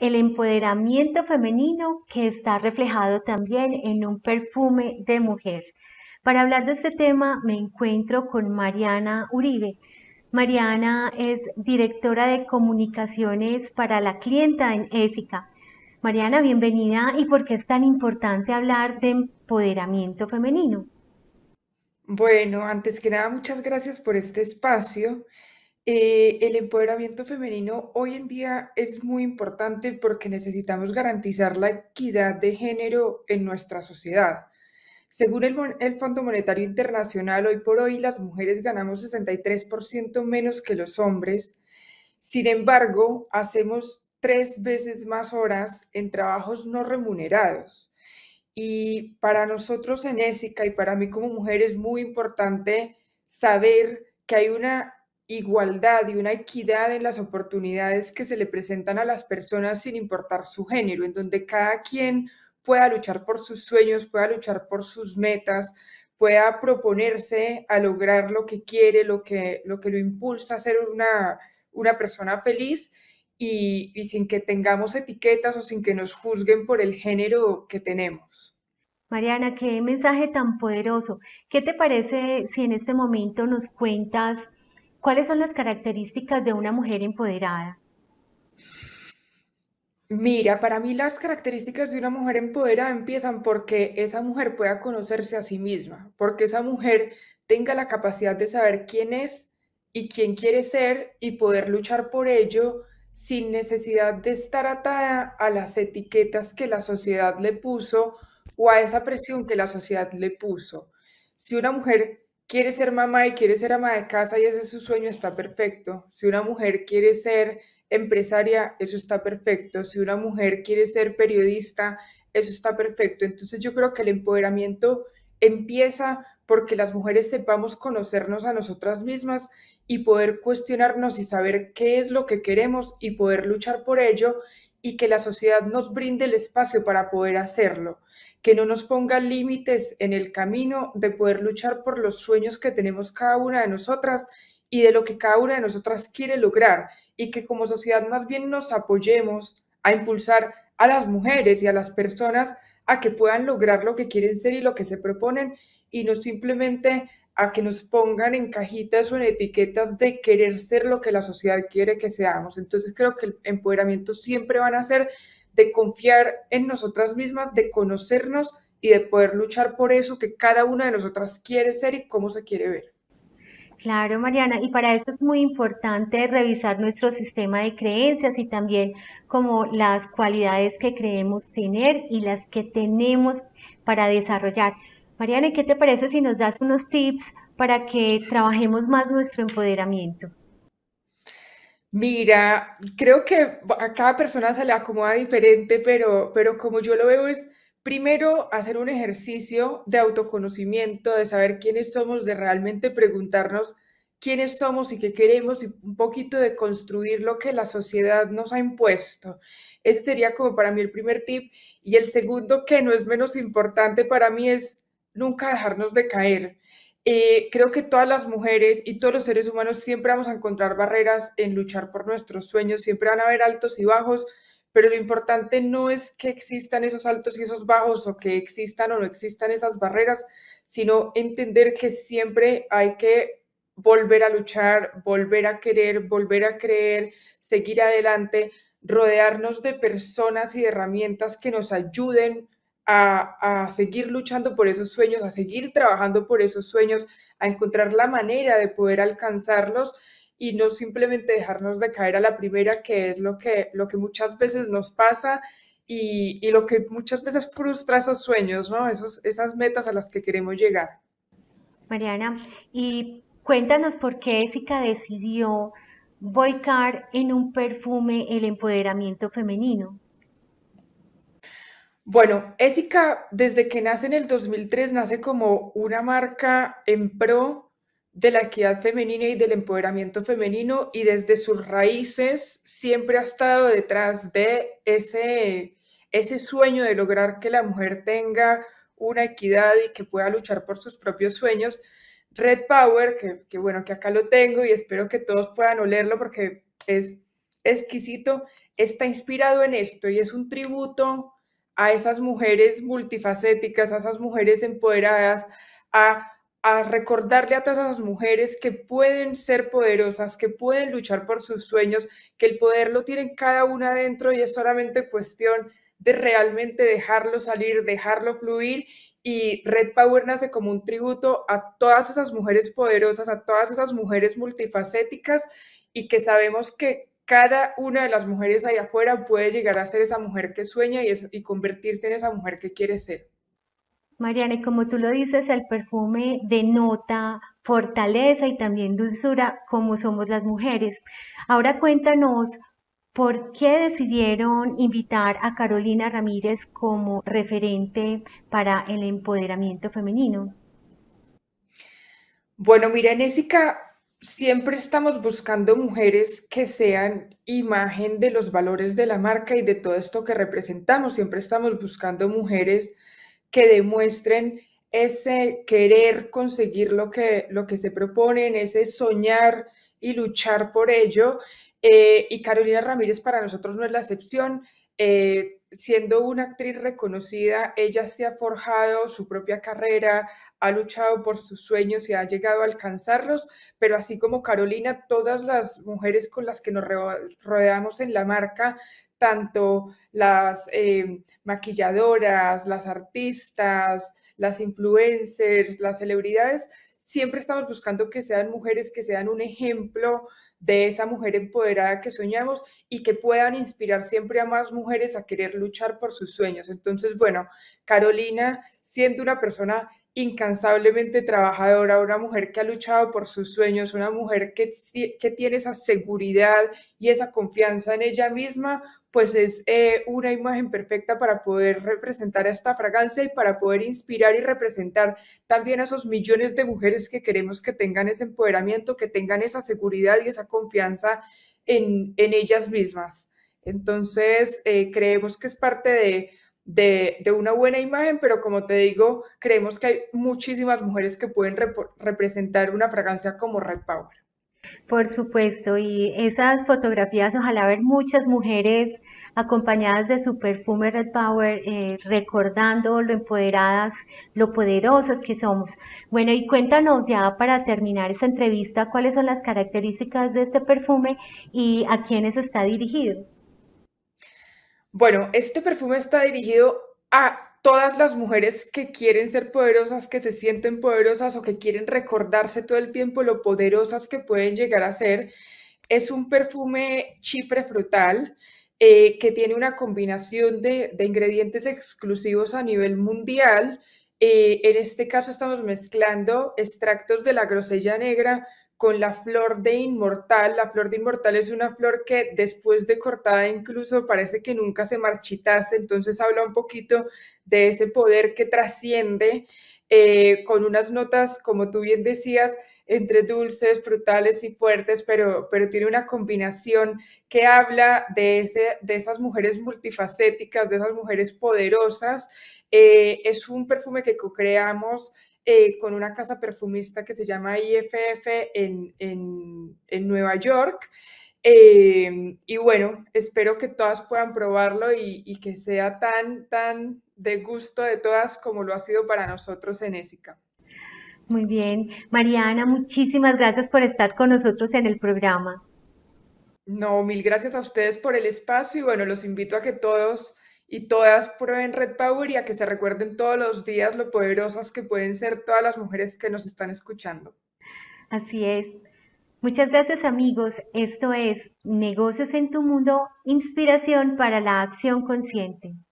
el empoderamiento femenino que está reflejado también en un perfume de mujer. Para hablar de este tema me encuentro con Mariana Uribe. Mariana es directora de comunicaciones para la clienta en ESICA. Mariana, bienvenida y por qué es tan importante hablar de empoderamiento femenino. Bueno, antes que nada, muchas gracias por este espacio. Eh, el empoderamiento femenino hoy en día es muy importante porque necesitamos garantizar la equidad de género en nuestra sociedad. Según el, Fondo Monetario Internacional, hoy por hoy las mujeres ganamos 63% menos que los hombres. Sin embargo, hacemos tres veces más horas en trabajos no remunerados. Y para nosotros en ESICA y para mí como mujer es muy importante saber que hay una igualdad y una equidad en las oportunidades que se le presentan a las personas sin importar su género, en donde cada quien pueda luchar por sus sueños, pueda luchar por sus metas, pueda proponerse a lograr lo que quiere, lo que lo, impulsa a ser una, una persona feliz y, y sin que tengamos etiquetas o sin que nos juzguen por el género que tenemos. Mariana, qué mensaje tan poderoso. ¿Qué te parece si en este momento nos cuentas ¿Cuáles son las características de una mujer empoderada? Mira, para mí las características de una mujer empoderada empiezan porque esa mujer pueda conocerse a sí misma, porque esa mujer tenga la capacidad de saber quién es y quién quiere ser y poder luchar por ello sin necesidad de estar atada a las etiquetas que la sociedad le puso o a esa presión que la sociedad le puso. Si una mujer quiere ser mamá y quiere ser ama de casa y ese es su sueño, está perfecto. Si una mujer quiere ser empresaria, eso está perfecto. Si una mujer quiere ser periodista, eso está perfecto. Entonces yo creo que el empoderamiento empieza porque las mujeres sepamos conocernos a nosotras mismas y poder cuestionarnos y saber qué es lo que queremos y poder luchar por ello y que la sociedad nos brinde el espacio para poder hacerlo, que no nos ponga límites en el camino de poder luchar por los sueños que tenemos cada una de nosotras y de lo que cada una de nosotras quiere lograr y que como sociedad más bien nos apoyemos a impulsar a las mujeres y a las personas a que puedan lograr lo que quieren ser y lo que se proponen y no simplemente a que nos pongan en cajitas o en etiquetas de querer ser lo que la sociedad quiere que seamos. Entonces creo que el empoderamiento siempre van a ser de confiar en nosotras mismas, de conocernos y de poder luchar por eso que cada una de nosotras quiere ser y cómo se quiere ver. Claro, Mariana, y para eso es muy importante revisar nuestro sistema de creencias y también como las cualidades que creemos tener y las que tenemos para desarrollar. Mariana, ¿qué te parece si nos das unos tips para que trabajemos más nuestro empoderamiento? Mira, creo que a cada persona se le acomoda diferente, pero, pero como yo lo veo es primero hacer un ejercicio de autoconocimiento, de saber quiénes somos, de realmente preguntarnos quiénes somos y qué queremos y un poquito de construir lo que la sociedad nos ha impuesto. Ese sería como para mí el primer tip. Y el segundo, que no es menos importante para mí, es nunca dejarnos de caer. Eh, creo que todas las mujeres y todos los seres humanos siempre vamos a encontrar barreras en luchar por nuestros sueños, siempre van a haber altos y bajos, pero lo importante no es que existan esos altos y esos bajos o que existan o no existan esas barreras, sino entender que siempre hay que volver a luchar, volver a querer, volver a creer, seguir adelante, rodearnos de personas y de herramientas que nos ayuden a, seguir luchando por esos sueños, a seguir trabajando por esos sueños, a encontrar la manera de poder alcanzarlos y no simplemente dejarnos de caer a la primera, que es lo que, lo que muchas veces nos pasa y, lo que muchas veces frustra esos sueños, ¿no? esas metas a las que queremos llegar. Mariana, y cuéntanos por qué Esica decidió boicar en un perfume el empoderamiento femenino. Bueno, Ésica desde que nace en el 2003 nace como una marca en pro de la equidad femenina y del empoderamiento femenino y desde sus raíces siempre ha estado detrás de ese, ese sueño de lograr que la mujer tenga una equidad y que pueda luchar por sus propios sueños. Red Power, que, que bueno, que acá lo tengo y espero que todos puedan olerlo porque es exquisito, está inspirado en esto y es un tributo a esas mujeres multifacéticas, a esas mujeres empoderadas, a, a, recordarle a todas esas mujeres que pueden ser poderosas, que pueden luchar por sus sueños, que el poder lo tienen cada una dentro y es solamente cuestión de realmente dejarlo salir, dejarlo fluir. Y Red Power nace como un tributo a todas esas mujeres poderosas, a todas esas mujeres multifacéticas y que sabemos que cada una de las mujeres allá afuera puede llegar a ser esa mujer que sueña y, convertirse en esa mujer que quiere ser. Mariana, y como tú lo dices, el perfume denota fortaleza y también dulzura como somos las mujeres. Ahora cuéntanos por qué decidieron invitar a Carolina Ramírez como referente para el empoderamiento femenino. Bueno, mira, Nésica, siempre estamos buscando mujeres que sean imagen de los valores de la marca y de todo esto que representamos. Siempre estamos buscando mujeres que demuestren ese querer conseguir lo que, lo que se proponen, ese soñar y luchar por ello. Eh, y Carolina Ramírez para nosotros no es la excepción. Eh, siendo una actriz reconocida, ella se ha forjado su propia carrera, ha luchado por sus sueños y ha llegado a alcanzarlos, pero así como Carolina, todas las mujeres con las que nos rodeamos en la marca, tanto las eh, maquilladoras, las artistas, las influencers, las celebridades, siempre estamos buscando que sean mujeres que sean un ejemplo de esa mujer empoderada que soñamos y que puedan inspirar siempre a más mujeres a querer luchar por sus sueños. Entonces, bueno, Carolina, siendo una persona incansablemente trabajadora, una mujer que ha luchado por sus sueños, una mujer que, que tiene esa seguridad y esa confianza en ella misma, pues es eh, una imagen perfecta para poder representar esta fragancia y para poder inspirar y representar también a esos millones de mujeres que queremos que tengan ese empoderamiento, que tengan esa seguridad y esa confianza en, ellas mismas. Entonces, eh, creemos que es parte de de, una buena imagen, pero como te digo, creemos que hay muchísimas mujeres que pueden representar una fragancia como Red Power. Por supuesto, y esas fotografías, ojalá ver muchas mujeres acompañadas de su perfume Red Power, eh, recordando lo empoderadas, lo poderosas que somos. Bueno, y cuéntanos ya para terminar esta entrevista, cuáles son las características de este perfume y a quiénes está dirigido. Bueno, este perfume está dirigido a todas las mujeres que quieren ser poderosas, que se sienten poderosas o que quieren recordarse todo el tiempo lo poderosas que pueden llegar a ser. Es un perfume chipre frutal eh, que tiene una combinación de, ingredientes exclusivos a nivel mundial. Eh, en este caso estamos mezclando extractos de la grosella negra con la flor de inmortal. La flor de inmortal es una flor que después de cortada incluso parece que nunca se marchitase, entonces habla un poquito de ese poder que trasciende eh, con unas notas, como tú bien decías, entre dulces, frutales y fuertes, pero, pero tiene una combinación que habla de, ese, de esas mujeres multifacéticas, de esas mujeres poderosas. Eh, es un perfume que co-creamos eh, con una casa perfumista que se llama IFF en, Nueva York. Eh, y bueno, espero que todas puedan probarlo y, y, que sea tan, tan de gusto de todas como lo ha sido para nosotros en ESICA. Muy bien. Mariana, muchísimas gracias por estar con nosotros en el programa. No, mil gracias a ustedes por el espacio y bueno, los invito a que todos y todas prueben Red Power y a que se recuerden todos los días lo poderosas que pueden ser todas las mujeres que nos están escuchando. Así es. Muchas gracias amigos. Esto es Negocios en tu Mundo, Inspiración para la Acción Consciente.